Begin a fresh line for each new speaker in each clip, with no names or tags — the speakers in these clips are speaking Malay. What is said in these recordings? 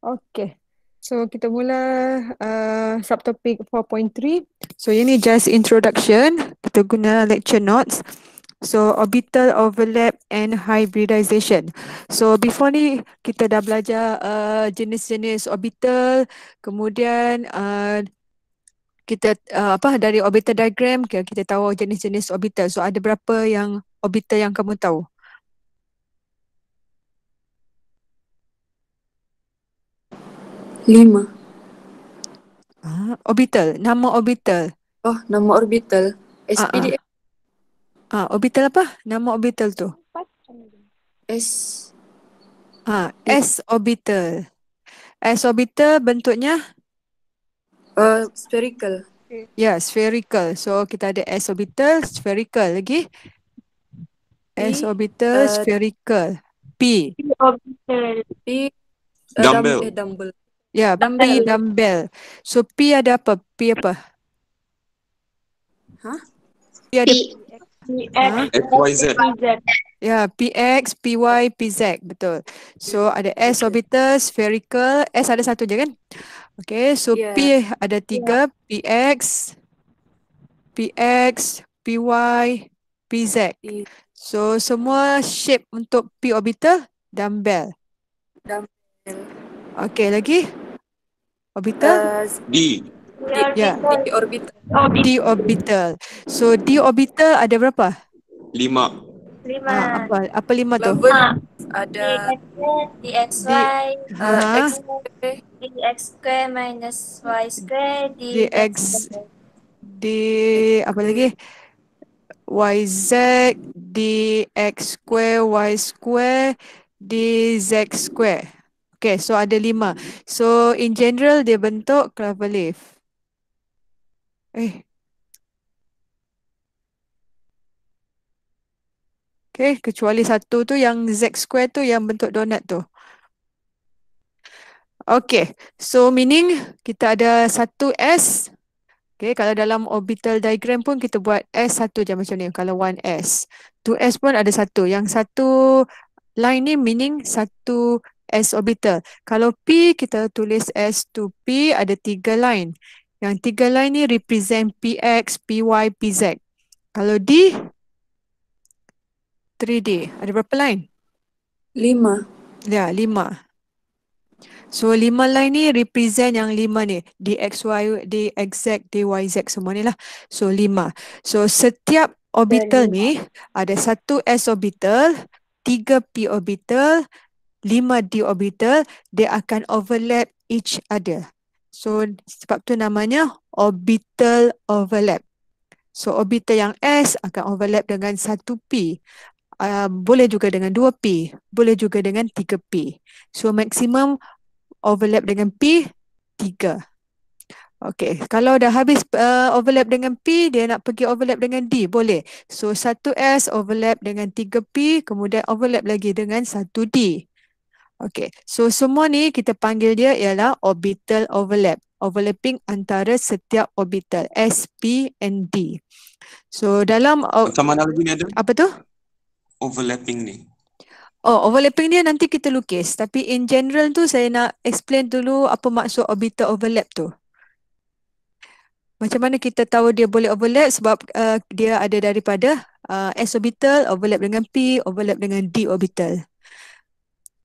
Okay. So kita mula uh, subtopik 4.3. So ini just introduction. Kita guna lecture notes. So orbital overlap and hybridization. So before ni kita dah belajar uh, jenis-jenis orbital. Kemudian uh, kita uh, apa dari orbital diagram kita, tahu jenis-jenis orbital. So ada berapa yang orbital yang kamu tahu? Lima. Ah, orbital. Nama orbital. Oh, nama orbital. SPD. Ah, ah. ah orbital apa? Nama orbital tu. S. Ah, S orbital. S orbital bentuknya? Uh, spherical. Ya, yeah, spherical. So, kita ada S orbital, spherical lagi. S orbital, uh, spherical. P. P orbital. P. Uh, dumbbell. Eh, dumbbell. Ya, yeah, dumbbell. dumbbell. So P ada apa? P apa? Hah? P ada P X Y Z. Ya, P X P Y P Z betul. So ada S orbital, spherical. S ada satu je kan? Okay, so P ya. ada ya. tiga. P X P X P Y P Z. So semua shape untuk P orbital dumbbell. Dumbbell. Okay, lagi orbital uh, d d ya, yeah. d orbital d orbital so d orbital ada berapa lima lima ha, apa apa lima tu lima. Ah. ada d x y ha? uh, d x square minus y square d x d apa lagi y z d x square y square d z square Okay, so ada lima. So in general, dia bentuk clover leaf. Eh. Okay, kecuali satu tu yang Z square tu yang bentuk donat tu. Okay, so meaning kita ada satu S. Okay, kalau dalam orbital diagram pun kita buat S satu je macam ni. Kalau one s two s pun ada satu. Yang satu line ni meaning satu S orbital. Kalau P kita tulis S to P ada tiga line. Yang tiga line ni represent PX, PY, PZ. Kalau D, 3D. Ada berapa line? Lima. Ya, lima. So lima line ni represent yang lima ni. D Y Z semua ni lah. So lima. So setiap orbital ni ada satu S orbital, tiga P orbital, 5D orbital, they akan overlap each other. So sebab tu namanya orbital overlap. So orbital yang S akan overlap dengan 1P. Uh, ah, boleh juga dengan 2P. Boleh juga dengan 3P. So maksimum overlap dengan P, 3. Okay, kalau dah habis uh, overlap dengan P, dia nak pergi overlap dengan D. Boleh. So 1S overlap dengan 3P, kemudian overlap lagi dengan 1D. Okay, so semua ni kita panggil dia ialah orbital overlap. Overlapping antara setiap orbital, S, P and D. So dalam... Sama lagi ni ada? Apa tu? Overlapping ni. Oh, overlapping dia nanti kita lukis. Tapi in general tu saya nak explain dulu apa maksud orbital overlap tu. Macam mana kita tahu dia boleh overlap sebab uh, dia ada daripada uh, S orbital overlap dengan P, overlap dengan D orbital.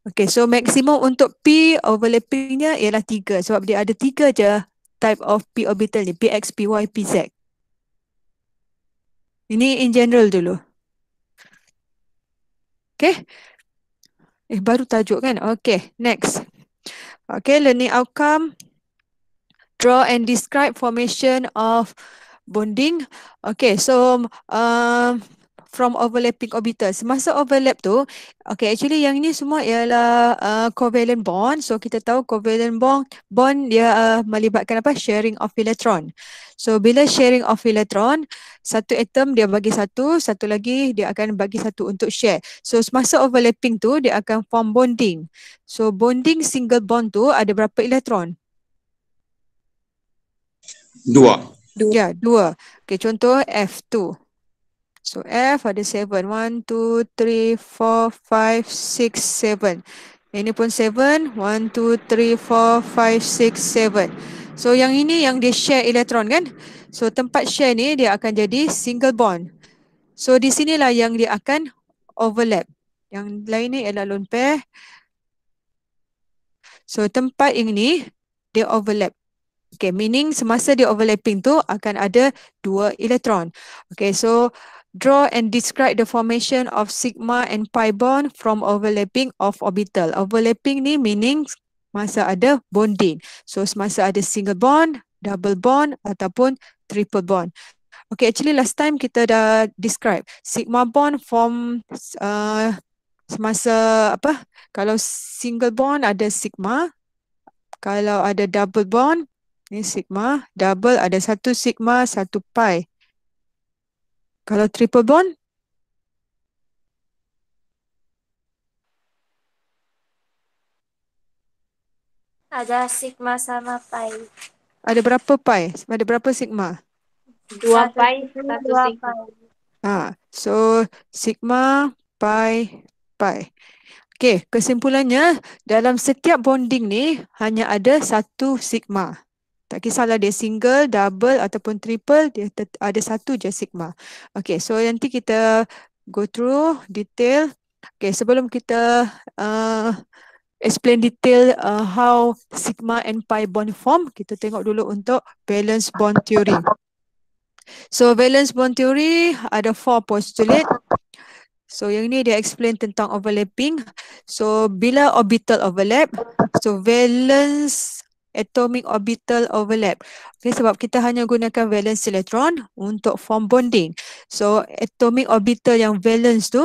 Okay, so maksimum untuk P overlappingnya ialah tiga sebab dia ada tiga je type of P orbital ni, PX, PY, PZ. Ini in general dulu. Okay. Eh, baru tajuk kan? Okay, next. Okay, learning outcome. Draw and describe formation of bonding. Okay, so uh, from overlapping orbitals. Semasa overlap tu, okay actually yang ini semua ialah uh, covalent bond. So kita tahu covalent bond bond dia uh, melibatkan apa? sharing of electron. So bila sharing of electron, satu atom dia bagi satu, satu lagi dia akan bagi satu untuk share. So semasa overlapping tu dia akan form bonding. So bonding single bond tu ada berapa elektron? Dua. Ya, dua. Okay, contoh F2. So F ada 7. 1, 2, 3, 4, 5, 6, 7. Ini pun 7. 1, 2, 3, 4, 5, 6, 7. So yang ini yang dia share elektron kan? So tempat share ni dia akan jadi single bond. So di sinilah yang dia akan overlap. Yang lain ni adalah lone pair. So tempat ini dia overlap. Okay, meaning semasa dia overlapping tu akan ada dua elektron. Okay, so draw and describe the formation of sigma and pi bond from overlapping of orbital. Overlapping ni meaning masa ada bonding. So semasa ada single bond, double bond ataupun triple bond. Okay, actually last time kita dah describe sigma bond form uh, semasa apa? Kalau single bond ada sigma, kalau ada double bond ni sigma, double ada satu sigma, satu pi. Kalau triple bond? Ada sigma sama pi. Ada berapa pi? Ada berapa sigma? Dua pi, satu sigma. Ah, so sigma pi pi. Okey, kesimpulannya dalam setiap bonding ni hanya ada satu sigma. Tak kisahlah dia single, double ataupun triple, dia ada satu je sigma. Okay, so nanti kita go through detail. Okay, sebelum kita uh, explain detail uh, how sigma and pi bond form, kita tengok dulu untuk valence bond theory. So valence bond theory ada four postulate. So yang ni dia explain tentang overlapping. So bila orbital overlap, so valence atomic orbital overlap. Okay, sebab kita hanya gunakan valence electron untuk form bonding. So atomic orbital yang valence tu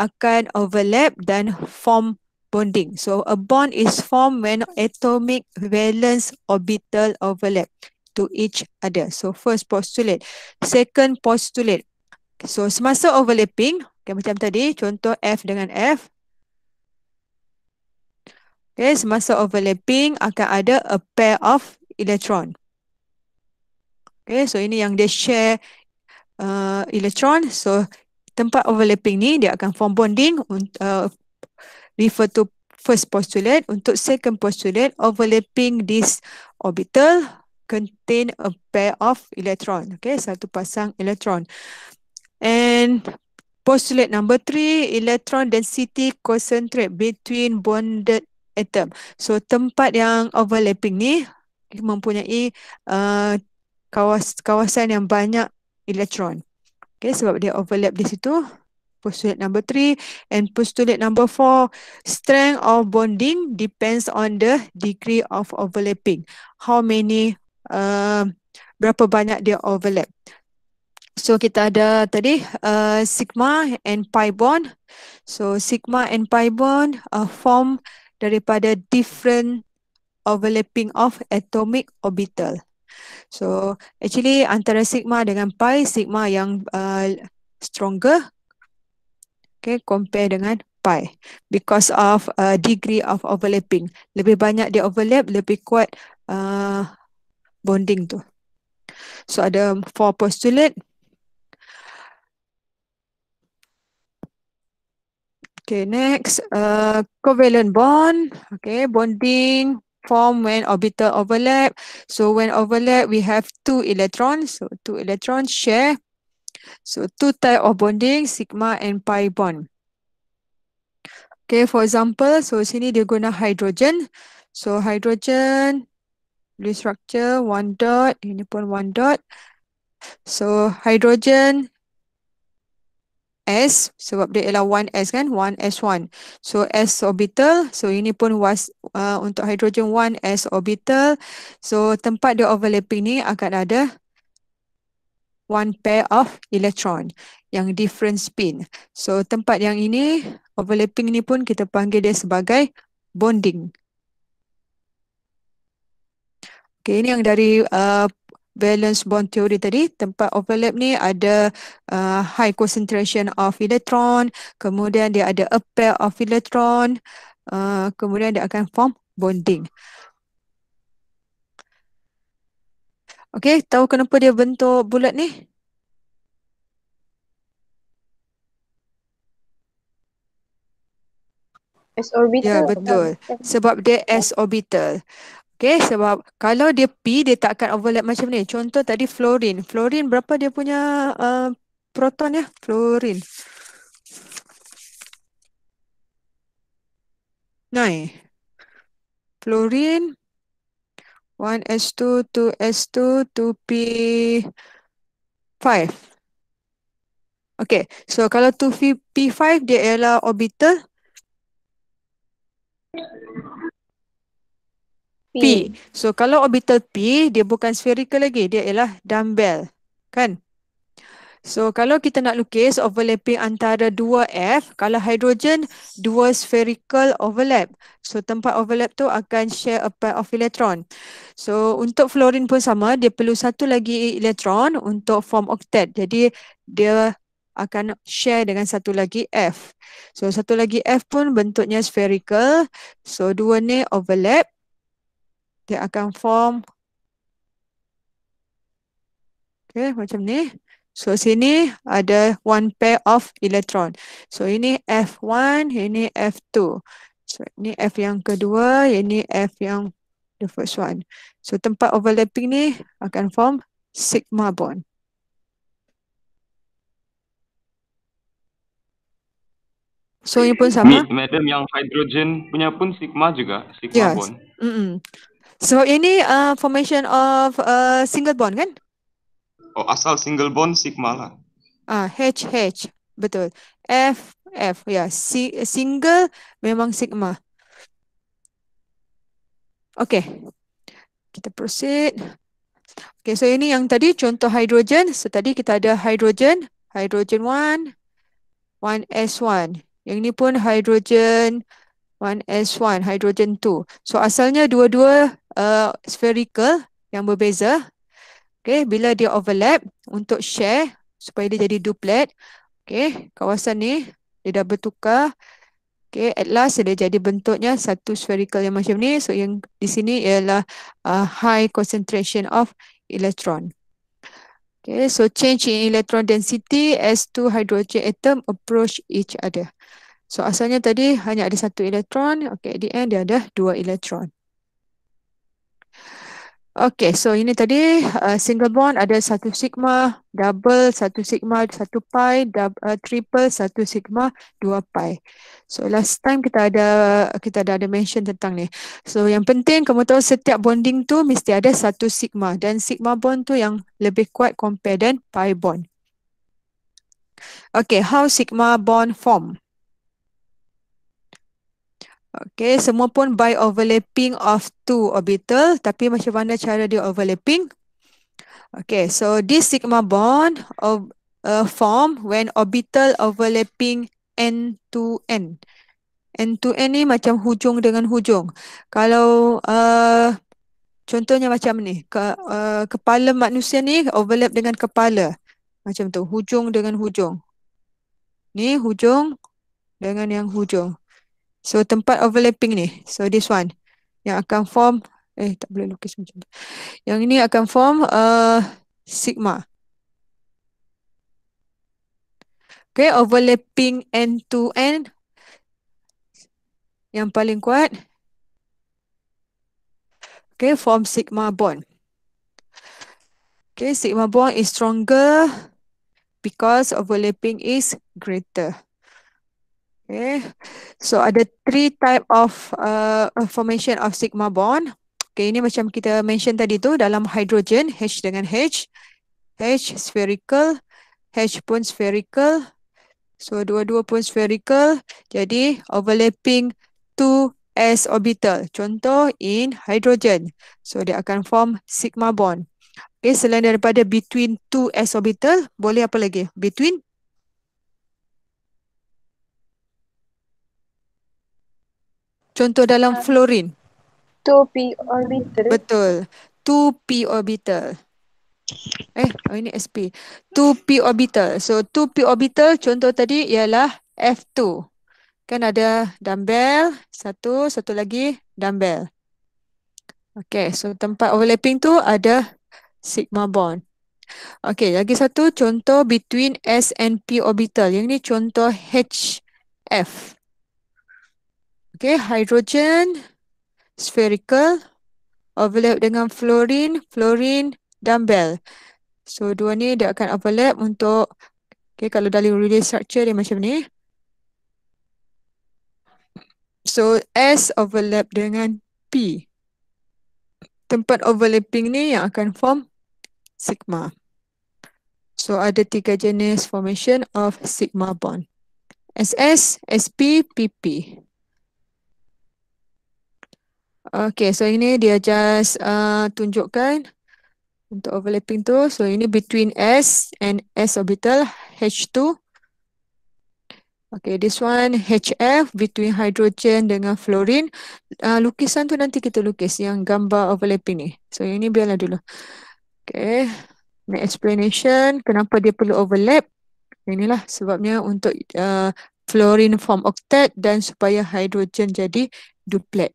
akan overlap dan form bonding. So a bond is formed when atomic valence orbital overlap to each other. So first postulate. Second postulate. So semasa overlapping, okay, macam tadi contoh F dengan F, Okay, semasa overlapping akan ada a pair of electron. Okay, so ini yang dia share uh, electron. So tempat overlapping ni dia akan form bonding uh, refer to first postulate. Untuk second postulate, overlapping this orbital contain a pair of electron. Okay, satu pasang electron. And postulate number three, electron density concentrate between bonded atom. So tempat yang overlapping ni mempunyai uh, kawasan yang banyak elektron. Okay, sebab dia overlap di situ. Postulate number three and postulate number four, strength of bonding depends on the degree of overlapping. How many, uh, berapa banyak dia overlap. So kita ada tadi uh, sigma and pi bond. So sigma and pi bond uh, form uh, daripada different overlapping of atomic orbital. So actually antara sigma dengan pi sigma yang uh, stronger okay compare dengan pi because of uh, degree of overlapping. Lebih banyak dia overlap lebih kuat uh, bonding tu. So ada four postulate Okay, next, uh, covalent bond. Okay, bonding form when orbital overlap. So when overlap, we have two electrons. So two electrons share. So two type of bonding, sigma and pi bond. Okay, for example, so sini dia guna hydrogen. So hydrogen, blue structure, one dot, ini pun one dot. So hydrogen, S sebab dia ialah 1S kan 1S1 so S orbital so ini pun was, uh, untuk hidrogen 1S orbital so tempat dia overlapping ni akan ada one pair of electron yang different spin so tempat yang ini overlapping ni pun kita panggil dia sebagai bonding Okay, ini yang dari uh, valence bond theory tadi tempat overlap ni ada uh, high concentration of electron kemudian dia ada a pair of electron uh, kemudian dia akan form bonding Okay, tahu kenapa dia bentuk bulat ni? S orbital. Ya, betul. Sebab dia S orbital. Uh, Okay, sebab kalau dia P, dia tak akan overlap macam ni. Contoh tadi fluorin. Fluorin berapa dia punya uh, proton ya? Fluorin. Nine. Fluorin. 1s2, 2s2, 2p5. Okay, so kalau 2p5 dia ialah orbital. P. So kalau orbital P dia bukan spherical lagi dia ialah dumbbell kan. So kalau kita nak lukis overlapping antara dua F kalau hidrogen dua spherical overlap. So tempat overlap tu akan share a pair of electron. So untuk fluorine pun sama dia perlu satu lagi elektron untuk form octet. Jadi dia akan share dengan satu lagi F. So satu lagi F pun bentuknya spherical. So dua ni overlap dia akan form okay, macam ni. So sini ada one pair of electron. So ini F1, ini F2. So ini F yang kedua, ini F yang the first one. So tempat overlapping ni akan form sigma bond. So ini pun sama. Madam yang hydrogen punya pun sigma juga, sigma yes. bond. Mm -mm. Sebab ini uh, formation of uh, single bond kan? Oh, asal single bond sigma lah. Ah, uh, H H betul. F F ya. Yeah. Si single memang sigma. Okay, kita proceed. Okay, so ini yang tadi contoh hidrogen. So tadi kita ada hidrogen, hidrogen one, one S one. Yang ini pun hidrogen 1s1, hydrogen 2. So asalnya dua-dua uh, spherical yang berbeza. Okey, bila dia overlap untuk share supaya dia jadi duplet. Okey, kawasan ni dia dah bertukar. Okay, at last dia jadi bentuknya satu spherical yang macam ni. So yang di sini ialah uh, high concentration of electron. Okey, so change in electron density as two hydrogen atom approach each other. So asalnya tadi hanya ada satu elektron. Okay, at the end dia ada dua elektron. Okay, so ini tadi uh, single bond ada satu sigma, double satu sigma, satu pi, double, uh, triple satu sigma, dua pi. So last time kita ada kita dah ada mention tentang ni. So yang penting kamu tahu setiap bonding tu mesti ada satu sigma dan sigma bond tu yang lebih kuat compare dan pi bond. Okay, how sigma bond form? Okay, semua pun by overlapping of two orbital. Tapi macam mana cara dia overlapping? Okay, so this sigma bond of uh, form when orbital overlapping n to n. N to n ni macam hujung dengan hujung. Kalau uh, contohnya macam ni, ke, uh, kepala manusia ni overlap dengan kepala. Macam tu, hujung dengan hujung. Ni hujung dengan yang hujung. So tempat overlapping ni. So this one. Yang akan form. Eh tak boleh lukis macam tu. Yang ini akan form uh, sigma. Okay overlapping end to end. Yang paling kuat. Okay form sigma bond. Okay sigma bond is stronger. Because overlapping is greater. Okay. So ada three type of uh, formation of sigma bond. Okay, ini macam kita mention tadi tu dalam hydrogen H dengan H. H spherical, H pun spherical. So dua-dua pun spherical. Jadi overlapping two s orbital. Contoh in hydrogen. So dia akan form sigma bond. Okay, selain daripada between two s orbital, boleh apa lagi? Between Contoh dalam uh, ah. fluorin. 2p orbital. Betul. 2p orbital. Eh, oh ini sp. 2p orbital. So 2p orbital contoh tadi ialah F2. Kan ada dumbbell, satu, satu lagi dumbbell. Okay, so tempat overlapping tu ada sigma bond. Okay, lagi satu contoh between S and P orbital. Yang ni contoh HF. Okay, hydrogen spherical overlap dengan fluorine, fluorine dumbbell. So dua ni dia akan overlap untuk okay kalau dari relay structure dia macam ni. So S overlap dengan P. Tempat overlapping ni yang akan form sigma. So ada tiga jenis formation of sigma bond. SS, SP, PP. Okay, so ini dia just uh, tunjukkan untuk overlapping tu. So ini between S and S orbital H2. Okay, this one HF between hydrogen dengan fluorine. Uh, lukisan tu nanti kita lukis yang gambar overlapping ni. So ini biarlah dulu. Okay, next explanation kenapa dia perlu overlap. Inilah sebabnya untuk uh, fluorine form octet dan supaya hydrogen jadi duplet.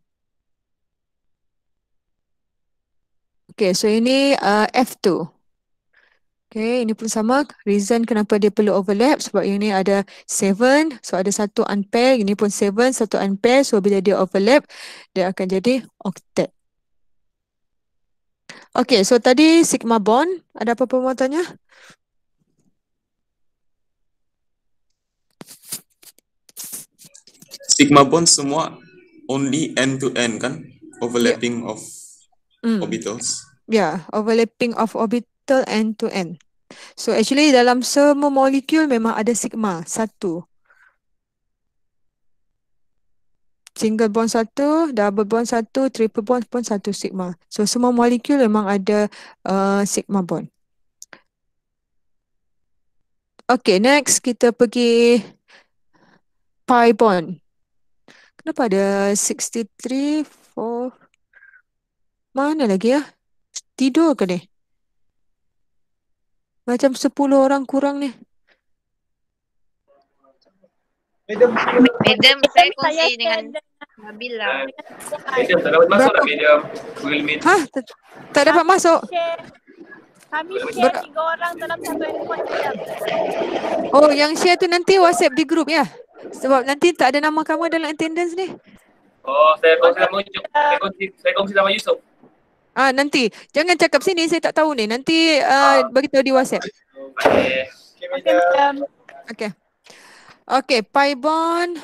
Okay, so ini uh, F2. Okay, ini pun sama. Reason kenapa dia perlu overlap sebab ini ada 7. So ada satu unpair, ini pun 7, satu unpair. So bila dia overlap, dia akan jadi octet. Okay, so tadi sigma bond. Ada apa-apa mau tanya? Sigma bond semua only end to end kan? Ya. Overlapping yeah. of mm. orbitals. Yeah, overlapping of orbital end to end. So actually dalam semua molekul memang ada sigma satu. Single bond satu, double bond satu, triple bond pun satu sigma. So semua molekul memang ada uh, sigma bond. Okay, next kita pergi pi bond. Kenapa ada 63, 4, mana lagi ya? Tidur ke ni? Macam sepuluh orang kurang ni. Madam, Madam saya kongsi saya dengan Nabila. Lah. Madam, tak dapat masuk lah Madam. Ha? Tak dapat masuk? Kami share tiga orang dalam satu handphone. Lah. Oh, yang share tu nanti WhatsApp di grup ya? Sebab nanti tak ada nama kamu dalam attendance ni. Oh, saya kongsi nama, saya saya kongsi nama Yusof. Ah nanti jangan cakap sini saya tak tahu ni. Nanti uh, ah. beritahu di WhatsApp. Okay. Okay. pi bond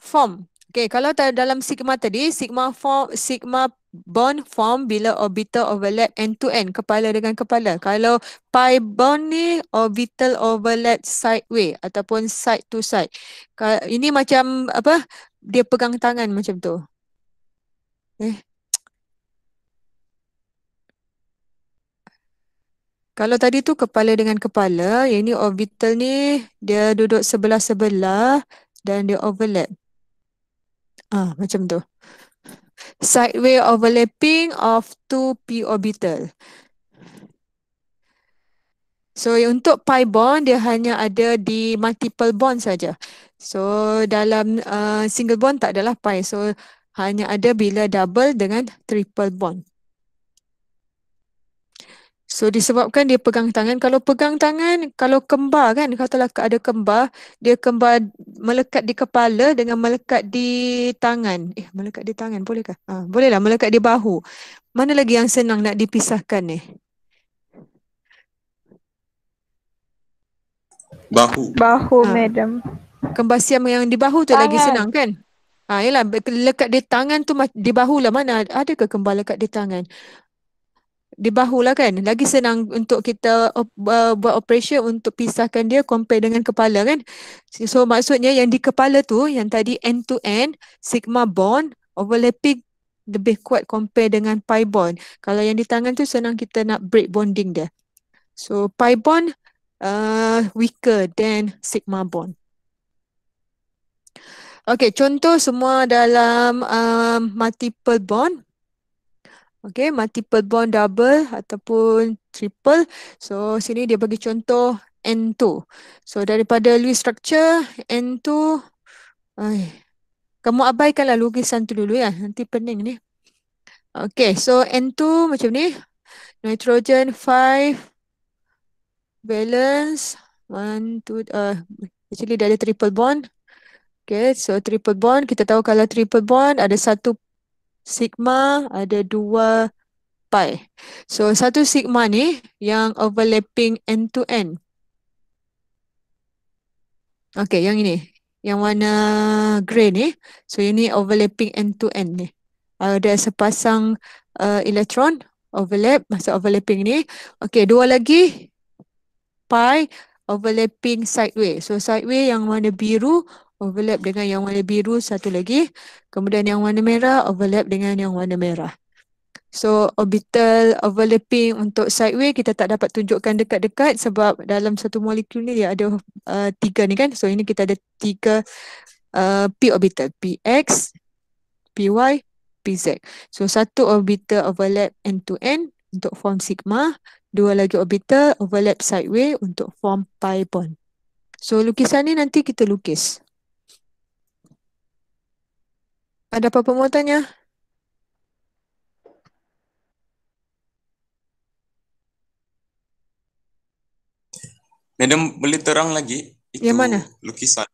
form. Okay. Kalau dalam sigma tadi sigma form sigma bond form bila orbital overlap end to end kepala dengan kepala kalau pi bond ni orbital overlap sideways ataupun side to side ini macam apa dia pegang tangan macam tu eh Kalau tadi tu kepala dengan kepala, yang ini orbital ni dia duduk sebelah-sebelah dan dia overlap. Ah macam tu. Sideway overlapping of two p orbital. So untuk pi bond dia hanya ada di multiple bond saja. So dalam uh, single bond tak adalah pi. So hanya ada bila double dengan triple bond. So disebabkan dia pegang tangan, kalau pegang tangan, kalau kembar kan, katalah ada kembar, dia kembar melekat di kepala dengan melekat di tangan. Eh, melekat di tangan bolehkah? Ha, ah, bolehlah, melekat di bahu. Mana lagi yang senang nak dipisahkan ni? Eh? Bahu. Bahu, ha. madam. Kembar siam yang di bahu tu tangan. lagi senang kan? Ha, ah, yelah, lekat di tangan tu, di bahu lah mana? Adakah kembar lekat di tangan? di bahu lah kan. Lagi senang untuk kita uh, buat operasi untuk pisahkan dia compare dengan kepala kan. So maksudnya yang di kepala tu yang tadi end to end sigma bond overlapping lebih kuat compare dengan pi bond. Kalau yang di tangan tu senang kita nak break bonding dia. So pi bond uh, weaker than sigma bond. Okay, contoh semua dalam um, multiple bond. Okay, multiple bond double ataupun triple. So, sini dia bagi contoh N2. So, daripada Lewis structure, N2. Ay, kamu abaikanlah lukisan tu dulu ya. Nanti pening ni. Okay, so N2 macam ni. Nitrogen 5. Balance. One, two, uh, actually, dia ada triple bond. Okay, so triple bond. Kita tahu kalau triple bond ada satu sigma ada dua pi. So satu sigma ni yang overlapping end to end. Okay, yang ini. Yang warna grey ni. So ini overlapping end to end ni. Ada uh, sepasang uh, elektron overlap. Masa overlapping ni. Okay, dua lagi pi overlapping sideways. So sideways yang warna biru overlap dengan yang warna biru satu lagi. Kemudian yang warna merah overlap dengan yang warna merah. So orbital overlapping untuk sideways kita tak dapat tunjukkan dekat-dekat sebab dalam satu molekul ni dia ada uh, tiga ni kan. So ini kita ada tiga uh, p orbital. Px, Py, Pz. So satu orbital overlap end to end untuk form sigma. Dua lagi orbital overlap sideways untuk form pi bond. So lukisan ni nanti kita lukis. Ada apa-apa mau tanya? Madam boleh terang lagi itu yang mana? lukisan.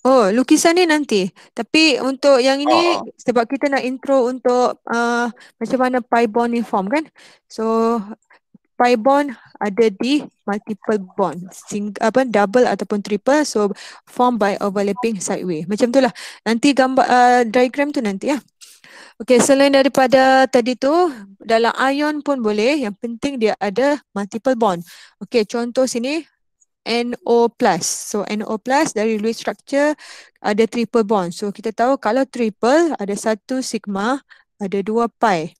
Oh, lukisan ni nanti. Tapi untuk yang ini uh. sebab kita nak intro untuk uh, macam mana pie bond form kan? So Pi bond ada di multiple bond sing, apa double ataupun triple so formed by overlapping sideways macam tu lah. nanti gambar uh, diagram tu nanti ya Okay, selain daripada tadi tu, dalam ion pun boleh. Yang penting dia ada multiple bond. Okay, contoh sini NO+. So, NO+, dari Lewis structure, ada triple bond. So, kita tahu kalau triple, ada satu sigma, ada dua pi.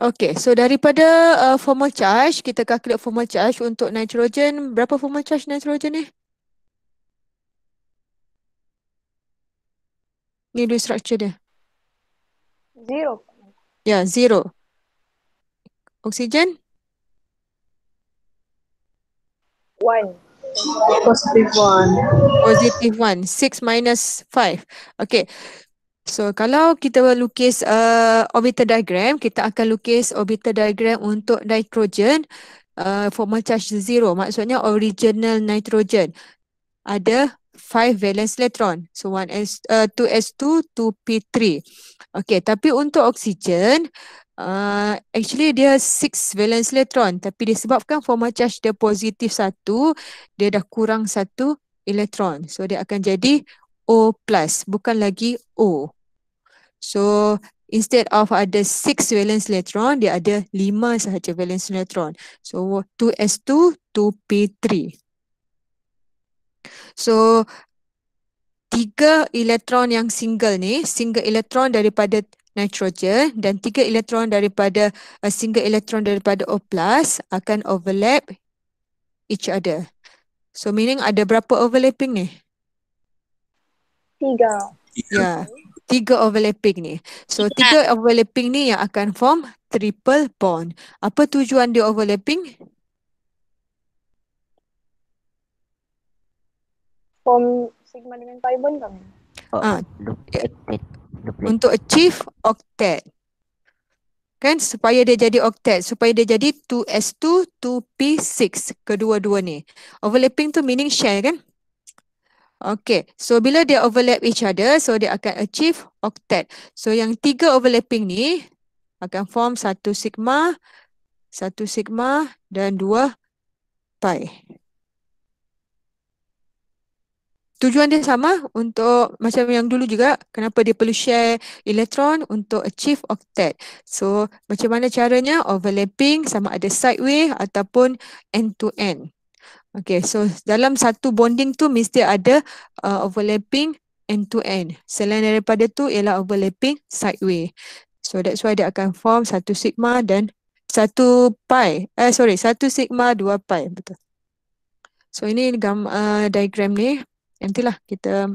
Okay, so daripada uh, formal charge, kita calculate formal charge untuk nitrogen. Berapa formal charge nitrogen ni? Ni dua structure dia. Zero. Ya, yeah, zero. Oksigen? One. Positive one. Positive one. Six minus five. Okay. So kalau kita lukis uh, orbital diagram, kita akan lukis orbital diagram untuk nitrogen uh, formal charge zero. Maksudnya original nitrogen ada five valence electron. So one s uh, two s two, two p three. Okay, tapi untuk oksigen, uh, actually dia 6 valence electron. Tapi disebabkan formal charge dia positif 1, dia dah kurang 1 elektron. So dia akan jadi O plus, bukan lagi O. So instead of ada 6 valence electron, dia ada 5 sahaja valence electron. So 2s2, 2p3. So tiga elektron yang single ni, single elektron daripada nitrogen dan tiga elektron daripada a uh, single elektron daripada O plus akan overlap each other. So meaning ada berapa overlapping ni? tiga. Ya, ya, tiga overlapping ni. So ya. tiga yeah. overlapping ni yang akan form triple bond. Apa tujuan dia overlapping? Form sigma dengan pi bond kan? Ah, untuk achieve octet. Kan? Supaya dia jadi octet. Supaya dia jadi 2S2, 2P6. Kedua-dua ni. Overlapping tu meaning share kan? Okay, so bila dia overlap each other, so dia akan achieve octet. So yang tiga overlapping ni akan form satu sigma, satu sigma dan dua pi. Tujuan dia sama untuk macam yang dulu juga, kenapa dia perlu share elektron untuk achieve octet. So macam mana caranya overlapping sama ada sideways ataupun end to end. Okay, so dalam satu bonding tu mesti ada uh, overlapping end to end. Selain daripada tu ialah overlapping sideways. So that's why dia akan form satu sigma dan satu pi. Eh sorry, satu sigma dua pi. Betul. So ini gam, uh, diagram ni. Nantilah kita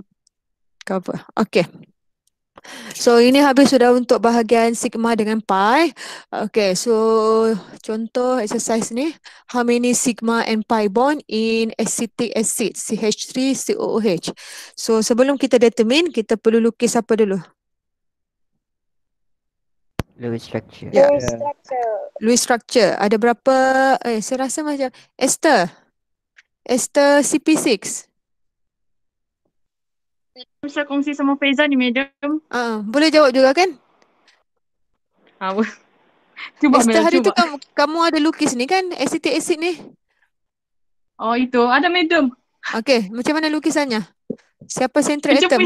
cover. Okay. So ini habis sudah untuk bahagian sigma dengan pi. Okay, so contoh exercise ni. How many sigma and pi bond in acetic acid? CH3COOH. So sebelum kita determine, kita perlu lukis apa dulu? Lewis structure. Yeah. Lewis structure. Lewis structure. Ada berapa? Eh, saya rasa macam ester, ester CP6. Ya. Saya kongsi sama Faiza ni madam. Uh, ah, boleh jawab juga kan? Apa? Uh, cuba Esther hari cuba. tu kamu, kamu ada lukis ni kan? Acetic acid ni. Oh itu. Ada medium. Okey, Macam mana lukisannya? Siapa sentral Cepat atom?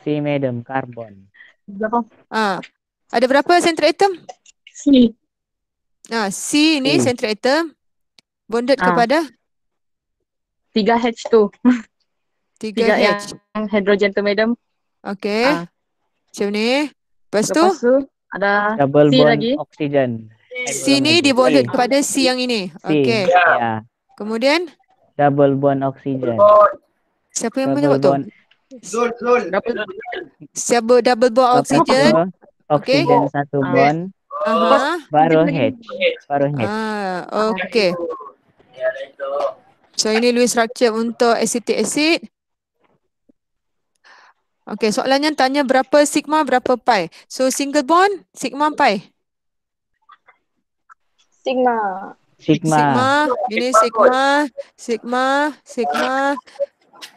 Si medium Karbon. Berapa? Ah, ada berapa sentral atom? Sini. Ah, C ni sentral atom bonded ah. kepada 3H2. Tiga, H. yang hidrogen tu, madam. Okay. Uh. Ah. Macam ni. Lepas tu? ada Double C lagi. Oksigen. C ni dibolot kepada C yang ini. C. Okay. Yeah. Kemudian? Double bond oksigen. Siapa yang menyebut tu? Zul, Zul. Double. Siapa double bond oksigen? Oksigen okay. satu ah. bond. Aha. Baru H. Baru H. Ah, okay. Ya, so ini Lewis structure untuk acetic acid. acid. Okay, Okey, yang tanya berapa sigma, berapa pi. So single bond, sigma pi. Sigma. Sigma. sigma. Ini sigma, sigma, sigma,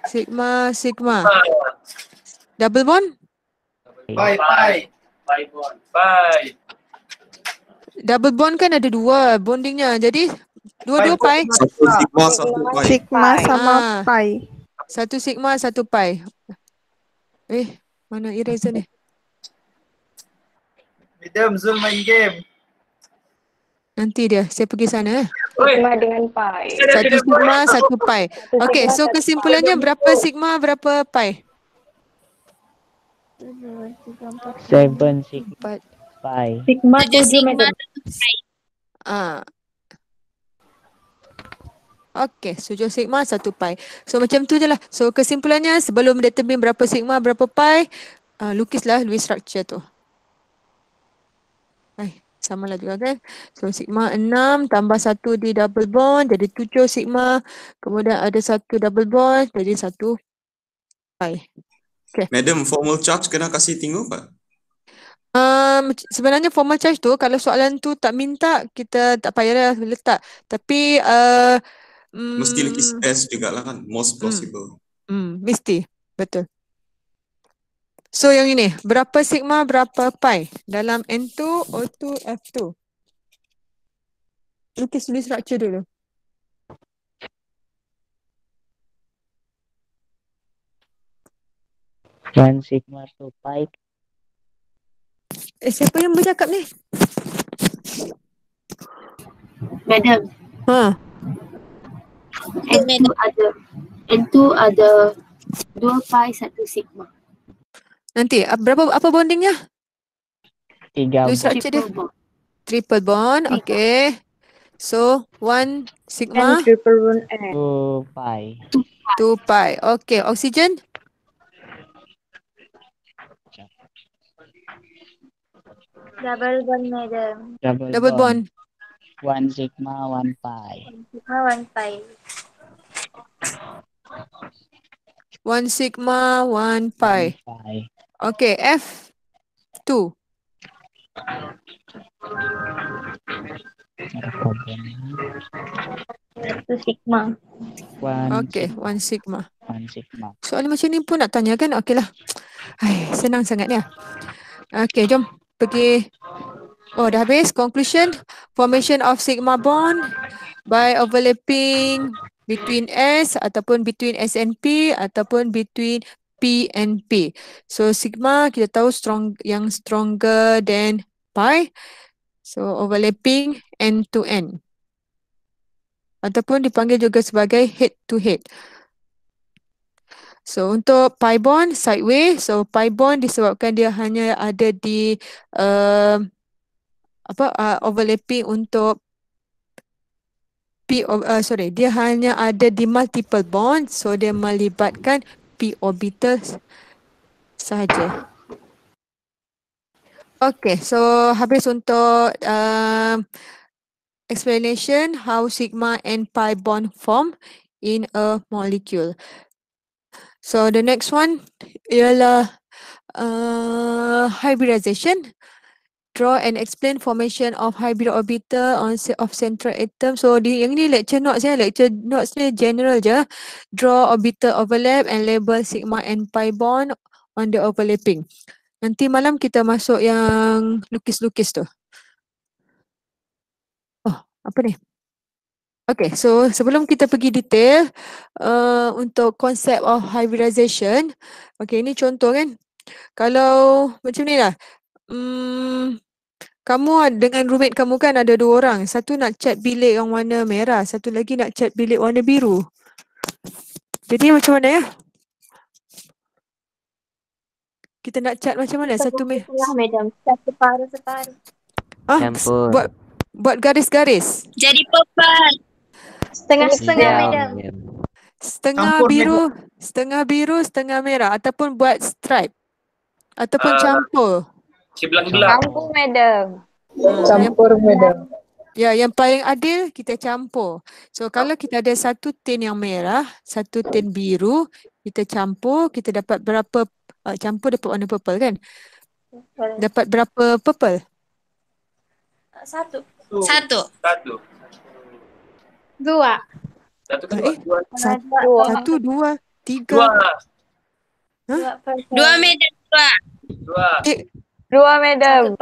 sigma, sigma. Double bond? Pi, pi. Pi bond, pi. Double bond kan ada dua bondingnya. Jadi dua-dua pi. Satu sigma, pi. Sigma sama ah. pi. Satu sigma, satu pi. Eh, mana eraser ni? Madam Zul main game. Nanti dia, saya pergi sana. Sigma dengan pi. Satu sigma, satu pi. Okay, so kesimpulannya berapa sigma, berapa pi? Seven sigma. Pi. Sigma dan sigma. Ah, Okey, so sigma satu pi. So macam tu je lah. So kesimpulannya sebelum determine berapa sigma, berapa pi, uh, lukislah Lewis structure tu. Hai, sama lah juga kan. So sigma enam tambah satu di double bond jadi tujuh sigma. Kemudian ada satu double bond jadi satu pi. Okay. Madam, formal charge kena kasih tinggal tak? Um, sebenarnya formal charge tu kalau soalan tu tak minta kita tak payahlah letak. Tapi uh, Mm. Mesti lagi hmm. S juga lah kan. Most hmm. possible. Mm. Mm. Mesti. Betul. So yang ini. Berapa sigma, berapa pi? Dalam N2, O2, F2. Lukis dulu structure dulu. Dan sigma to pi. Eh, siapa yang bercakap ni? Madam. Ha. Huh. And then ada and two ada dua pi satu sigma. Nanti ah, berapa apa bondingnya? Tiga. bond. Triple Bond. Triple bond. Tiga. Okay. So one sigma. And triple bond N. Two pi. Two pi. Okay. Oksigen. Double bond, madam. Double, Double bond. bond. One sigma, one pi. One sigma, one pi. One sigma, one pi. Okay, f two. Satu sigma. One okay, one sigma. One sigma. Soalan macam ni pun nak tanya kan? lah. Ay senang sangat ni ya. lah. Okay, jom pergi Oh dah habis conclusion formation of sigma bond by overlapping between S ataupun between S and P ataupun between P and P. So sigma kita tahu strong yang stronger than pi. So overlapping end to end. Ataupun dipanggil juga sebagai head to head. So untuk pi bond sideways. So pi bond disebabkan dia hanya ada di uh, apa uh, overlapping untuk P uh, sorry dia hanya ada di multiple bond so dia melibatkan p orbital sahaja. Okay, so habis untuk uh, explanation how sigma and pi bond form in a molecule. So the next one ialah uh, hybridization draw and explain formation of hybrid orbital on set of central atom. So di yang ni lecture notes ya, lecture notes ni general je. Draw orbital overlap and label sigma and pi bond on the overlapping. Nanti malam kita masuk yang lukis-lukis tu. Oh, apa ni? Okay, so sebelum kita pergi detail uh, untuk konsep of hybridization. Okay, ini contoh kan. Kalau macam ni lah. Hmm, kamu dengan roommate kamu kan ada dua orang. Satu nak cat bilik yang warna merah, satu lagi nak cat bilik warna biru. Jadi macam mana ya? Kita nak cat macam mana? Satu meh. madam. Satu paru separa. Ah, Campur. Ya buat buat garis-garis. Jadi purple.
Setengah-setengah setengah, madam.
Setengah campur biru, merah. setengah biru, setengah merah ataupun buat stripe. Ataupun uh, campur. Cibelang-belang. Campur madam. Hmm. Campur madam. Ya, yang paling adil kita campur. So kalau kita ada satu tin yang merah, satu tin biru, kita campur, kita dapat berapa uh, campur dapat warna purple kan? Dapat berapa purple? Satu. Satu. Satu. Dua. Satu, eh, dua. Eh, satu, dua. satu, dua, tiga. Dua. Huh? Dua, dua, dua. Dua, dua. Dua, dua. Dua, dua. Dua madam.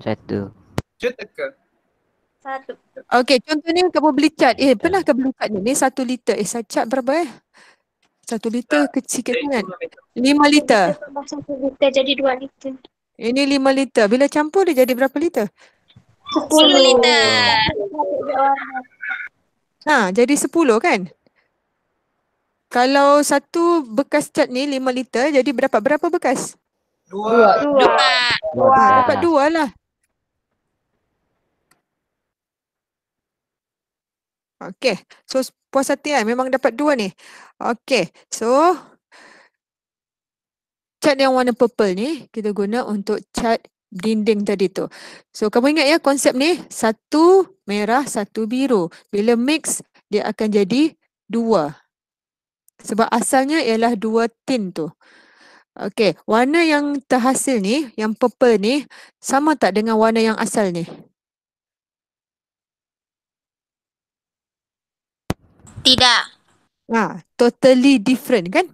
Satu. Satu. Okey, contoh ni kamu beli cat. Eh, pernah kamu beli cat ni? Ni satu liter. Eh, saya cat berapa eh? Satu liter kecil ke kan? Lima liter. Satu liter jadi dua liter. Ini lima liter. Bila campur dia jadi berapa liter?
Sepuluh liter.
Ha, jadi sepuluh kan? Kalau satu bekas cat ni lima liter jadi berapa berapa bekas? Dua. Dua. Dua. Dua. Dua. Dua. Dapat dua lah. Okay. So puas hati kan? Memang dapat dua ni. Okay. So cat yang warna purple ni kita guna untuk cat dinding tadi tu. So kamu ingat ya konsep ni satu merah satu biru. Bila mix dia akan jadi dua. Sebab asalnya ialah dua tin tu. Okey, warna yang terhasil ni, yang purple ni, sama tak dengan warna yang asal ni? Tidak. Ah, totally different kan?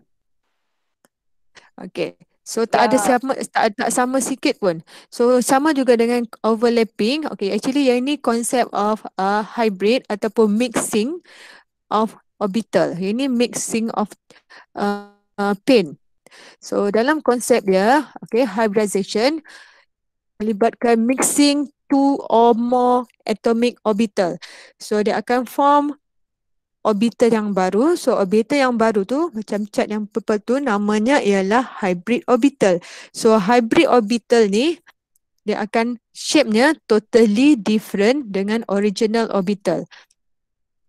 Okey. So tak ya. ada sama tak, tak sama sikit pun. So sama juga dengan overlapping. Okay, actually yang ini konsep of uh, hybrid ataupun mixing of orbital. Ini mixing of uh, uh, pin. So dalam konsep dia, okay, hybridization melibatkan mixing two or more atomic orbital. So dia akan form orbital yang baru. So orbital yang baru tu macam cat yang purple tu namanya ialah hybrid orbital. So hybrid orbital ni dia akan shape-nya totally different dengan original orbital.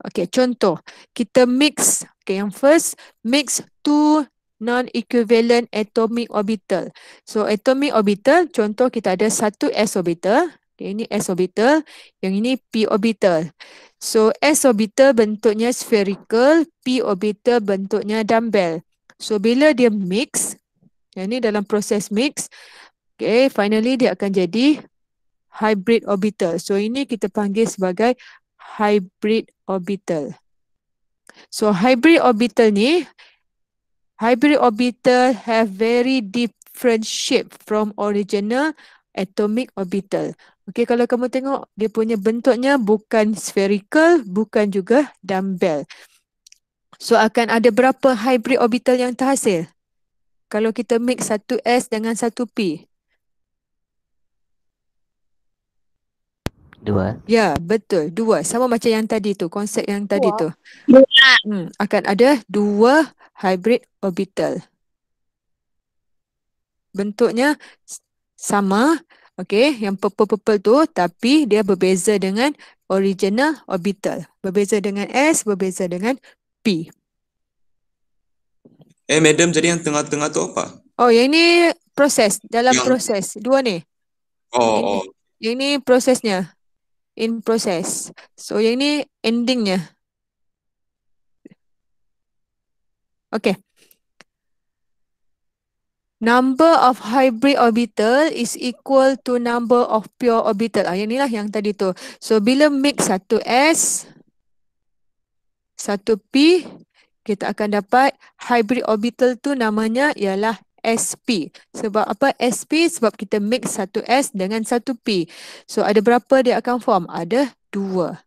Okay, contoh. Kita mix, okay, yang first, mix two non-equivalent atomic orbital. So atomic orbital, contoh kita ada satu s orbital. Okay, ini s orbital, yang ini p orbital. So s orbital bentuknya spherical, p orbital bentuknya dumbbell. So bila dia mix, yang ini dalam proses mix, okay, finally dia akan jadi hybrid orbital. So ini kita panggil sebagai hybrid orbital. So hybrid orbital ni, hybrid orbital have very different shape from original atomic orbital. Okey, kalau kamu tengok, dia punya bentuknya bukan spherical, bukan juga dumbbell. So, akan ada berapa hybrid orbital yang terhasil? Kalau kita mix satu S dengan satu P. dua. Ya, betul. Dua. Sama macam yang tadi tu, konsep yang dua. tadi tu. Dua. Hmm, akan ada dua hybrid orbital. Bentuknya sama, okey, yang purple-purple tu tapi dia berbeza dengan original orbital. Berbeza dengan S, berbeza dengan P. Eh, madam, jadi yang tengah-tengah tu apa? Oh, yang ini proses, dalam yang... proses. Dua ni. Oh. Ini, oh. ini prosesnya in process. So yang ni endingnya. Okay. Number of hybrid orbital is equal to number of pure orbital. Ah, yang ni lah yang tadi tu. So bila mix satu S, satu P, kita akan dapat hybrid orbital tu namanya ialah SP. Sebab apa SP? Sebab kita mix satu S dengan satu P. So ada berapa dia akan form? Ada dua.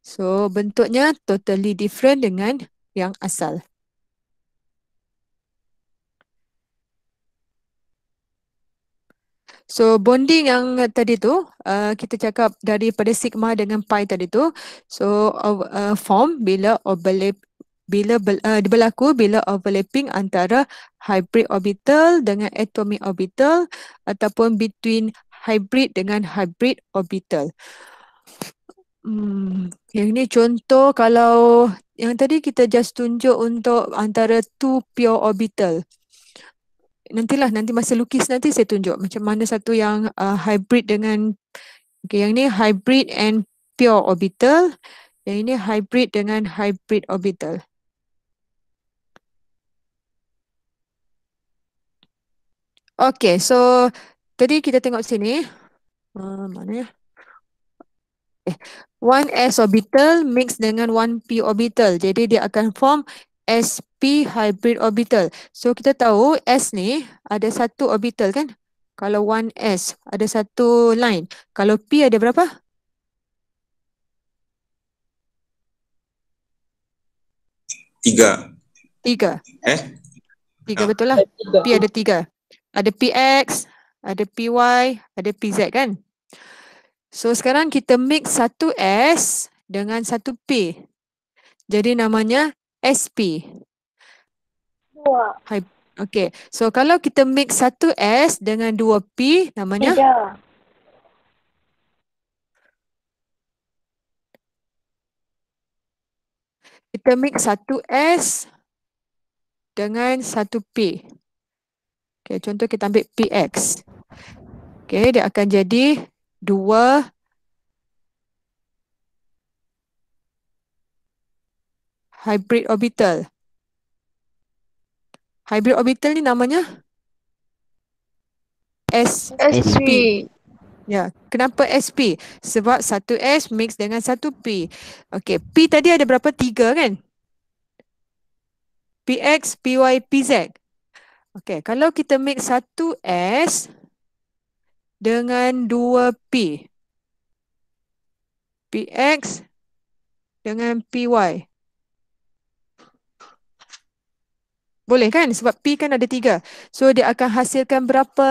So bentuknya totally different dengan yang asal. So bonding yang tadi tu, uh, kita cakap daripada sigma dengan pi tadi tu. So uh, form bila overlap bila uh, berlaku bila overlapping antara hybrid orbital dengan atomic orbital ataupun between hybrid dengan hybrid orbital. Hmm, yang ni contoh kalau yang tadi kita just tunjuk untuk antara two pure orbital. Nantilah nanti masa lukis nanti saya tunjuk macam mana satu yang uh, hybrid dengan okay, yang ni hybrid and pure orbital. Yang ini hybrid dengan hybrid orbital. Okay, so tadi kita tengok sini. Uh, mana ya? Eh, 1s orbital mix dengan 1p orbital. Jadi dia akan form sp hybrid orbital. So kita tahu s ni ada satu orbital kan? Kalau 1s ada satu line. Kalau p ada berapa? Tiga. Tiga. Eh? Tiga ah. betul lah. Eh, p ada tiga ada PX, ada PY, ada PZ kan? So sekarang kita mix satu S dengan satu P. Jadi namanya SP. Hai, Okay. So kalau kita mix satu S dengan dua P namanya? Kita mix satu S dengan satu P. Okey, contoh kita ambil PX. okay, dia akan jadi 2 hybrid orbital. Hybrid orbital ni namanya SP. Ya, kenapa SP? Sebab satu S mix dengan satu P. Okay, P tadi ada berapa? Tiga kan? PX, PY, PZ. Okey, kalau kita mix satu S dengan dua P. PX dengan PY. Boleh kan? Sebab P kan ada tiga. So dia akan hasilkan berapa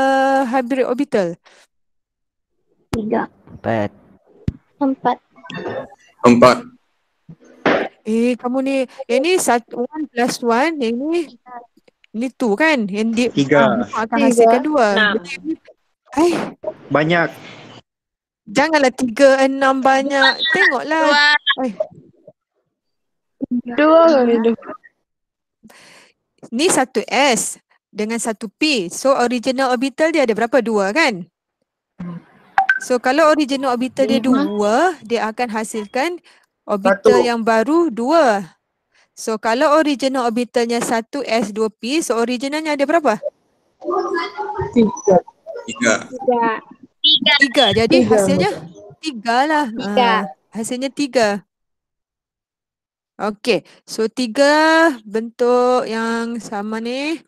hybrid orbital? Tiga. Empat. Empat. Empat. Eh kamu ni, ini eh, satu, one plus one, ini eh, Ni tu kan yang dia akan tiga. Ah, hasilkan dua. Hai. Banyak. Janganlah tiga enam banyak. Tengoklah. Dua. Ay. dua. Ni satu S dengan satu P. So original orbital dia ada berapa? Dua kan? So kalau original orbital dia dua, dia akan hasilkan orbital satu. yang baru dua. So kalau original orbitalnya 1s 2p, so originalnya ada berapa? 3. 3. 3. Jadi tiga. hasilnya 3 lah. Tiga. Ha, hasilnya 3. Okey. So 3 bentuk yang sama ni.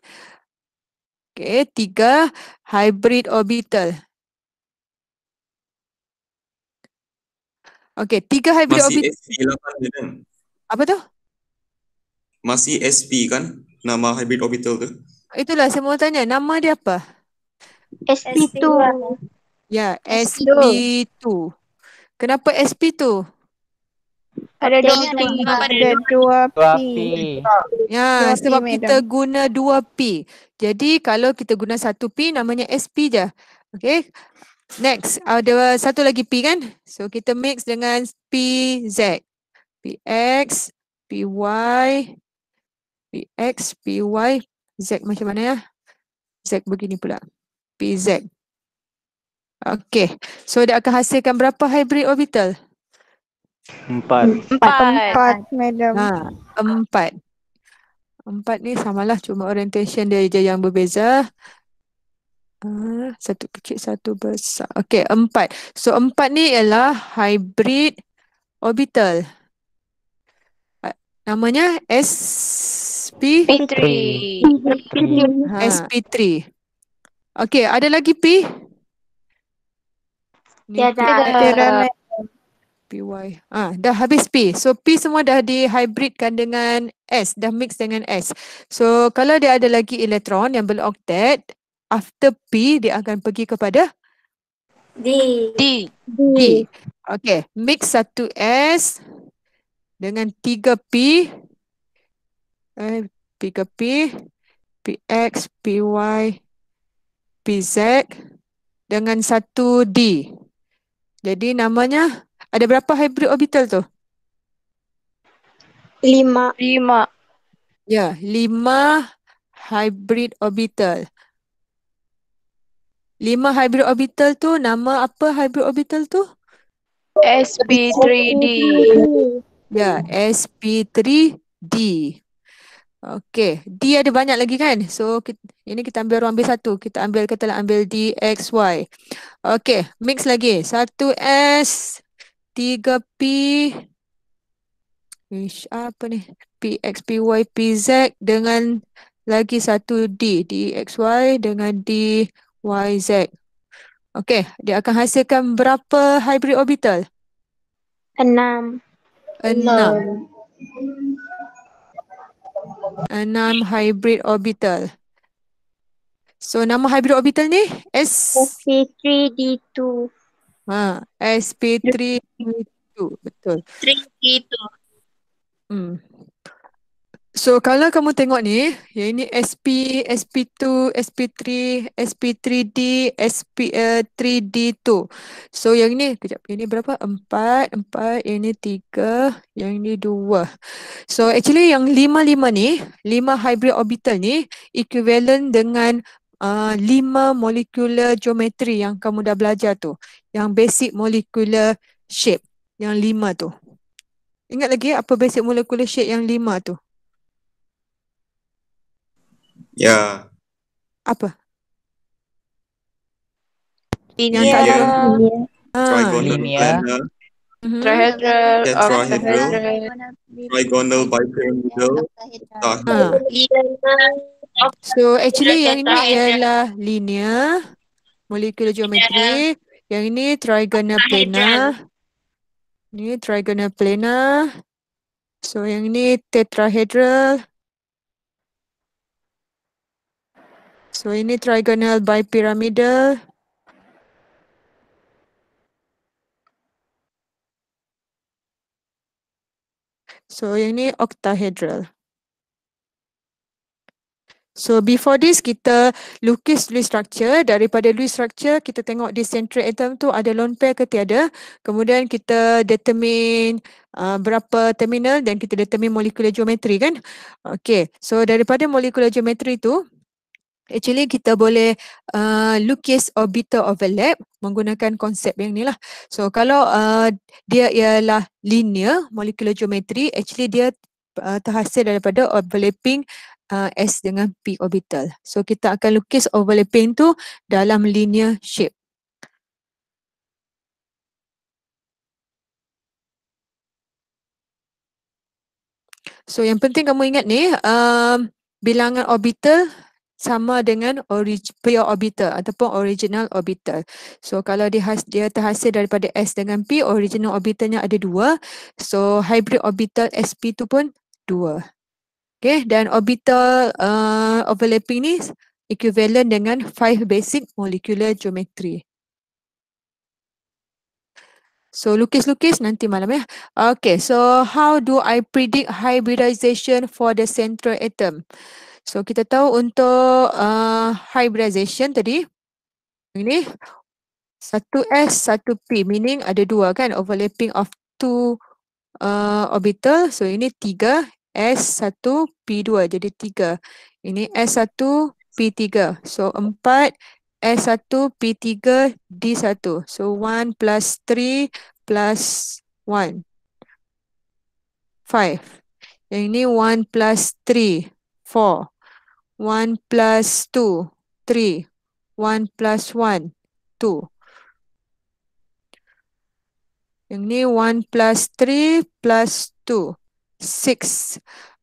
Okey, 3 hybrid orbital. Okey, 3 hybrid orbital. Masih SP8 je kan? Apa tu? masih SP kan nama hybrid orbital tu? Itulah saya mau tanya nama dia apa? SP2. Lah. Ya, SP2. Kenapa SP2?
Ada dua P. Ada dua P.
Ya, sebab kita guna dua P. Jadi kalau kita guna satu P namanya SP je. Okay. Next, ada satu lagi P kan? So kita mix dengan PZ. PX, PY, PX, PY, Z macam mana ya? Z begini pula. PZ. Okay. So dia akan hasilkan berapa hybrid orbital? Empat. Empat, empat madam. Ha, empat. Empat ni samalah cuma orientation dia je yang berbeza. Ha, satu kecil, satu besar. Okay, empat. So empat ni ialah hybrid orbital. Namanya S SP? SP3. Ha. SP3. Okey, ada lagi P? Tiada. Ya, PY. Ah, dah habis P. So P semua dah dihybridkan dengan S, dah mix dengan S. So kalau dia ada lagi elektron yang belum beroktet, after P dia akan pergi kepada D. D. D. D. Okey, mix satu S dengan tiga P eh, P ke P, PX, PY, PZ dengan satu D. Jadi namanya, ada berapa hybrid orbital tu? Lima. Lima. Ya, lima hybrid orbital. Lima hybrid orbital tu, nama apa hybrid orbital tu? SP3D. Ya, SP3D. Okey, D ada banyak lagi kan? So, kita, ini kita ambil ruang ambil satu. Kita ambil, kita lah ambil D, X, Y. Okay, mix lagi. Satu S, tiga P. Ish, apa ni? P, X, P, Y, P, Z dengan lagi satu D. D, X, Y dengan D, Y, Z. Okay, dia akan hasilkan berapa hybrid orbital? Enam.
Enam.
Uh, enam hybrid orbital. So nama hybrid orbital ni S sp3d2. Ha, sp3d2 betul. 3d2. Hmm. So kalau kamu tengok ni, ya ini SP, SP2, SP3, SP3D, SP uh, 3D2. So yang ni, kejap, ini berapa? Empat, empat. yang ni 3, yang ni dua. So actually yang lima lima ni, lima hybrid orbital ni, equivalent dengan uh, 5 molecular geometry yang kamu dah belajar tu. Yang basic molecular shape, yang lima tu. Ingat lagi apa basic molecular shape yang lima tu? Ya. Apa? Linear. Yeah. Yeah. Trigonal linear. mm Trihedral. Tetrahedral. Trigonal mhm. bipyramidal. Tetrahedral. Ah. So actually yang ini ialah linear. Molekular geometri. Yang ini trigonal planar. Ini trigonal planar. So yang ini tetrahedral. So ini trigonal bipyramidal. So yang ni octahedral. So before this kita lukis Lewis structure. Daripada Lewis structure kita tengok di central atom tu ada lone pair ke tiada. Kemudian kita determine uh, berapa terminal dan kita determine molekular geometri kan. Okay so daripada molekular geometri tu Actually kita boleh uh, lukis orbital overlap menggunakan konsep yang ni lah. So kalau uh, dia ialah linear molecular geometry, actually dia uh, terhasil daripada overlapping uh, S dengan P orbital. So kita akan lukis overlapping tu dalam linear shape. So yang penting kamu ingat ni, uh, bilangan orbital sama dengan orig- pure orbital ataupun original orbital. So kalau dia, has- dia terhasil daripada S dengan P, original orbitalnya ada dua. So hybrid orbital SP tu pun dua. Okay, dan orbital uh, overlapping ni equivalent dengan five basic molecular geometry. So lukis-lukis nanti malam ya. Okay, so how do I predict hybridization for the central atom? Uh, So kita tahu untuk uh, hybridization tadi, ini 1s, 1p, meaning ada dua kan, overlapping of two uh, orbital. So ini tiga, s, 1p, 2, jadi tiga. Ini s, 1p, 3. So empat, s, 1p, 3, d, 1. So 1 plus 3 plus 1. 5. Yang ini 1 plus 3, 4. One plus two, three. One plus one, two. Yang ni one plus three plus two, six.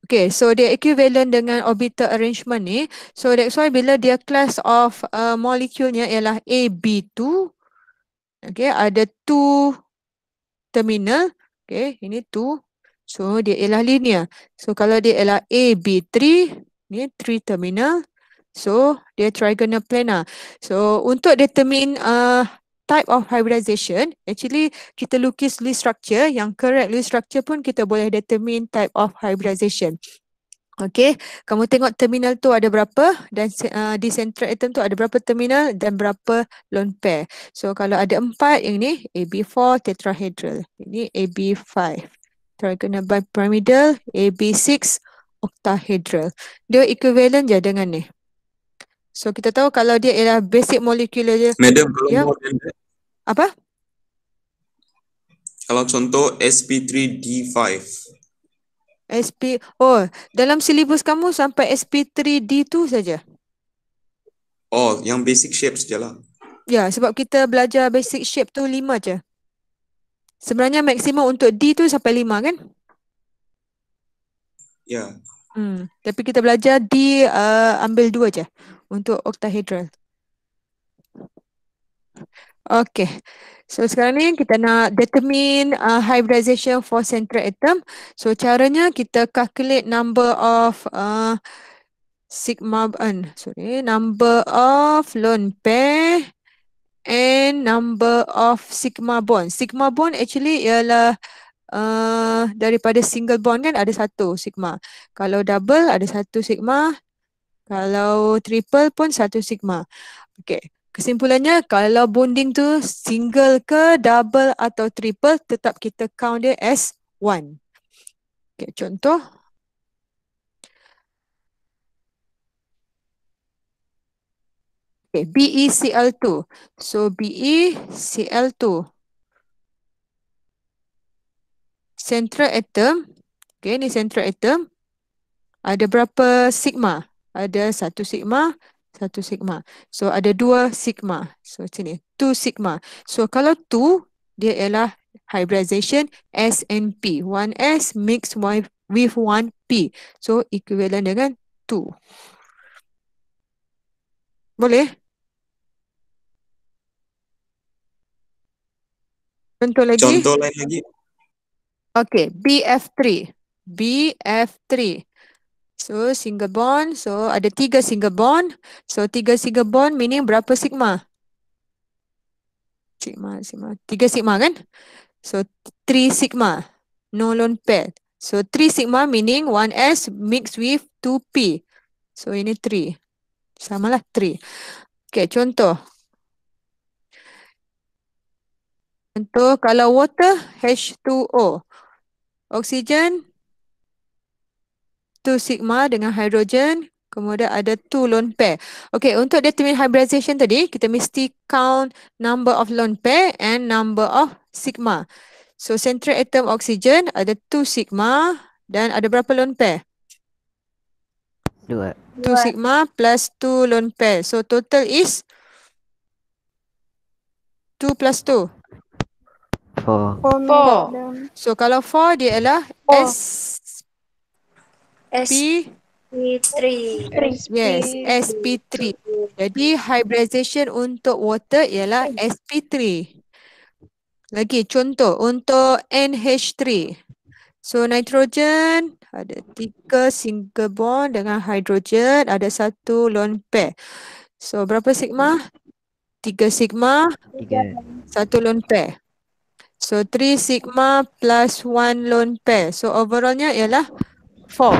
Okay, so dia equivalent dengan orbital arrangement ni. So that's why bila dia class of uh, molecule-nya ialah AB2. Okay, ada two terminal. Okay, ini two. So dia ialah linear. So kalau dia ialah AB3, ni three terminal so dia trigonal planar lah. so untuk determine uh, type of hybridization actually kita lukis Lewis structure yang correct Lewis structure pun kita boleh determine type of hybridization Okay, kamu tengok terminal tu ada berapa dan uh, di central atom tu ada berapa terminal dan berapa lone pair. So kalau ada empat, yang ini AB4 tetrahedral, ini AB5. Trigonal bipyramidal, AB6 octahedral. Dia equivalent je dengan ni. So kita tahu kalau dia ialah basic molecular dia. Madam, kalau yeah. model Apa? Kalau contoh sp3d5. SP oh dalam silibus kamu sampai sp3d2 saja. Oh, yang basic shape sajalah. Ya, yeah, sebab kita belajar basic shape tu lima je. Sebenarnya maksimum untuk D tu sampai lima kan? Ya. Yeah. Hmm. Tapi kita belajar di uh, ambil dua je untuk octahedral. Okay. So sekarang ni kita nak determine uh, hybridization for central atom. So caranya kita calculate number of uh, sigma uh, sorry number of lone pair and number of sigma bond. Sigma bond actually ialah uh, daripada single bond kan ada satu sigma. Kalau double ada satu sigma. Kalau triple pun satu sigma. Okey. Kesimpulannya kalau bonding tu single ke double atau triple tetap kita count dia as one. Okey. contoh. Okay, BeCl2. So BeCl2. central atom. Okay, ni central atom. Ada berapa sigma? Ada satu sigma, satu sigma. So, ada dua sigma. So, sini. Two sigma. So, kalau two, dia ialah hybridization S and P. One S mixed with one P. So, equivalent dengan two. Boleh? Contoh lagi? Contoh lagi. Okay, BF3. BF3. So, single bond. So, ada tiga single bond. So, tiga single bond meaning berapa sigma? Sigma, sigma. Tiga sigma kan? So, three sigma. No lone pair. So, three sigma meaning one S mixed with two P. So, ini three. Sama lah, three. Okay, contoh. Contoh, kalau water H2O oksigen, 2 sigma dengan hidrogen, kemudian ada 2 lone pair. Okay, untuk determine hybridization tadi, kita mesti count number of lone pair and number of sigma. So, central atom oksigen ada 2 sigma dan ada berapa lone pair? 2. 2 sigma plus 2 lone pair. So, total is 2 plus 2. Four. four. So kalau four dia ialah four. S S P P3. Yes, SP3. Jadi hybridization untuk water ialah SP3. Lagi contoh untuk NH3. So nitrogen ada tiga single bond dengan hidrogen, ada satu lone pair. So berapa sigma? Tiga sigma. Tiga. Satu lone pair. So 3 sigma plus 1 lone pair. So overallnya ialah 4. Oh.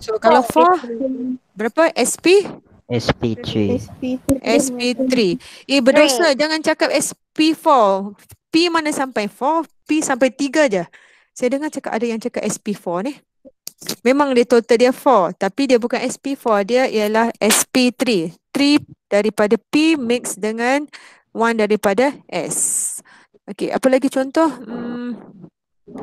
So kalau 4, berapa SP? SP3. SP3. Eh berdosa, right. jangan cakap SP4. P mana sampai 4? P sampai 3 je. Saya dengar cakap ada yang cakap SP4 ni. Memang dia total dia 4 tapi dia bukan SP4 dia ialah SP3. 3 daripada P mix dengan 1 daripada S. Okey, apa lagi contoh? Hmm,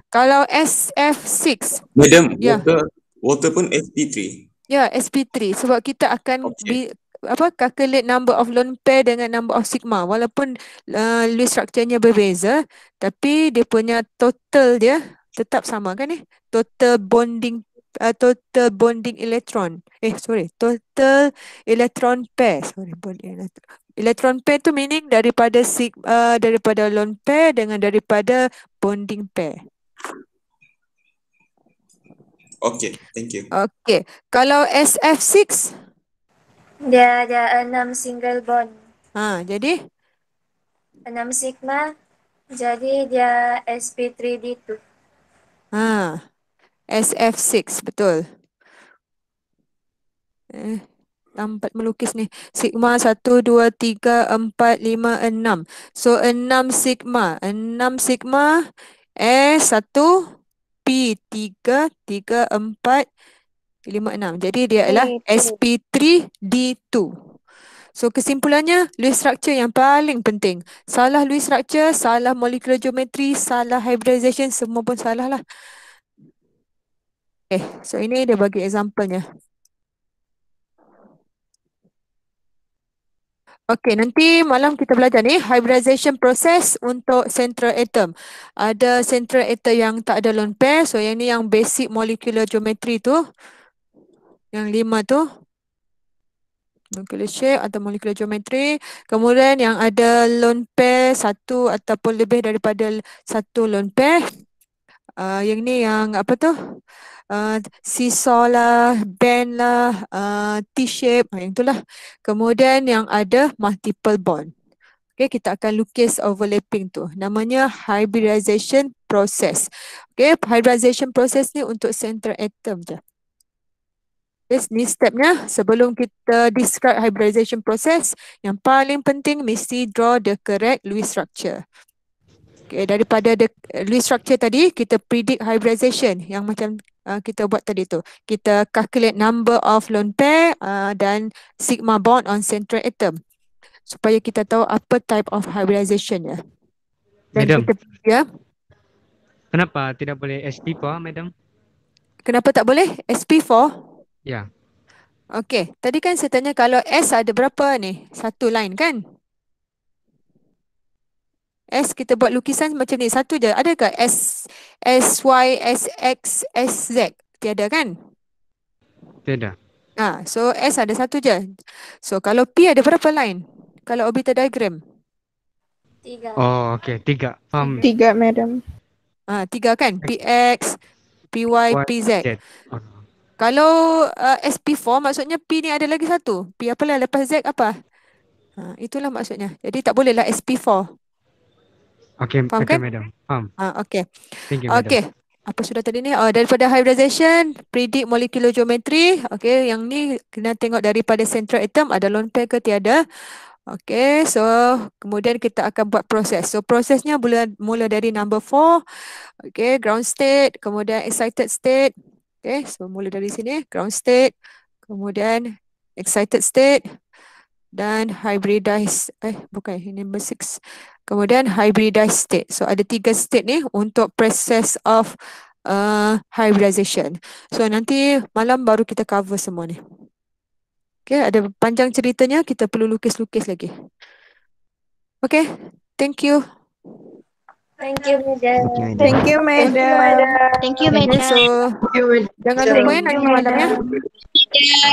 kalau SF6. Madam, yeah. water, water pun SP3. Ya, yeah, SP3. Sebab kita akan okay. bi- apa calculate number of lone pair dengan number of sigma walaupun uh, Lewis structure-nya berbeza tapi dia punya total dia tetap sama kan ni eh? total bonding uh, total bonding electron eh sorry total electron pair sorry bonding electron. Electron pair tu meaning daripada sig uh, daripada lone pair dengan daripada bonding pair. Okay, thank you. Okay, kalau SF6? Dia ada enam single bond. Ha, jadi? Enam sigma, jadi dia sp3d2. Ha, SF6, betul. Eh, tempat melukis ni. Sigma satu dua tiga empat lima enam So enam sigma. enam sigma. S satu P tiga tiga empat lima enam Jadi dia adalah SP3, D2. So kesimpulannya, Lewis structure yang paling penting. Salah Lewis structure, salah molecular geometry, salah hybridization, semua pun salah lah. Okay, eh, so ini dia bagi example Okey, nanti malam kita belajar ni hybridization proses untuk central atom. Ada central atom yang tak ada lone pair. So yang ni yang basic molecular geometry tu. Yang lima tu. Molecular shape atau molecular geometry. Kemudian yang ada lone pair satu ataupun lebih daripada satu lone pair. Uh, yang ni yang apa tu? Ah, seesaw lah, band lah, uh, T-shape, macam ah, itulah. Kemudian yang ada multiple bond. Okay, kita akan lukis overlapping tu. Namanya hybridization process. Okay, hybridization process ni untuk center atom je. Okay, ni stepnya. Sebelum kita describe hybridization process, yang paling penting mesti draw the correct Lewis structure. Okay, daripada the Lewis structure tadi, kita predict hybridization. Yang macam Ah, kita buat tadi tu. Kita calculate number of lone pair uh, dan sigma bond on central atom. Supaya kita tahu apa type of hybridization ya. Madam. Kita, ya. Kenapa tidak boleh sp4 madam? Kenapa tak boleh sp4? Ya. Yeah. Okey, tadi kan saya tanya kalau S ada berapa ni? Satu line kan? S kita buat lukisan macam ni. Satu je. ada ke S, S, Y, S, X, S, Z? Tiada kan? Tiada. Ah so S ada satu je. So kalau P ada berapa line? Kalau orbital diagram? Tiga. Oh okay. Tiga. Faham. Tiga madam. Ah tiga kan? P X P Y P Z. Kalau uh, sp four maksudnya P ni ada lagi satu. P apa lah lepas Z apa? Ha, itulah maksudnya. Jadi tak bolehlah SP4. Okay, faham okay, kan? madam. Faham. Uh, okay. Thank you, madam. Okay. Apa sudah tadi ni? Oh, daripada hybridization, predict molecular geometry. Okay, yang ni kena tengok daripada central atom ada lone pair ke tiada. Okay, so kemudian kita akan buat proses. So prosesnya mula, mula dari number four, Okay, ground state, kemudian excited state. Okay, so mula dari sini, ground state, kemudian excited state, dan hybridized eh bukan ini number six kemudian hybridized state so ada tiga state ni untuk process of uh, hybridization so nanti malam baru kita cover semua ni okay ada panjang ceritanya kita perlu lukis lukis lagi okay thank you Thank you, madam. Thank you, madam. Thank you, madam. So, jangan lupa ya, nanti malam ya.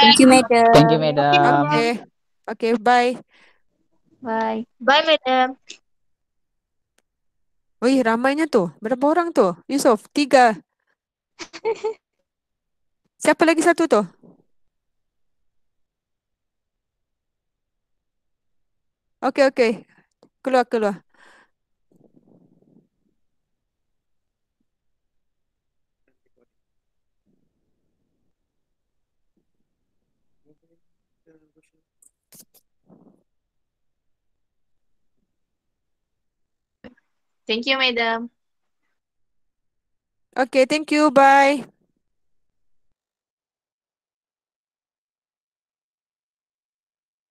Thank you, madam. Thank you, madam. Okay. Okay, bye. Bye. Bye, madam. Wih, oh, ramainya tu. Berapa orang tu? Yusof, tiga. Siapa lagi satu tu? Okay, okay. Keluar, keluar. Thank you, madam. Okay, thank you. Bye.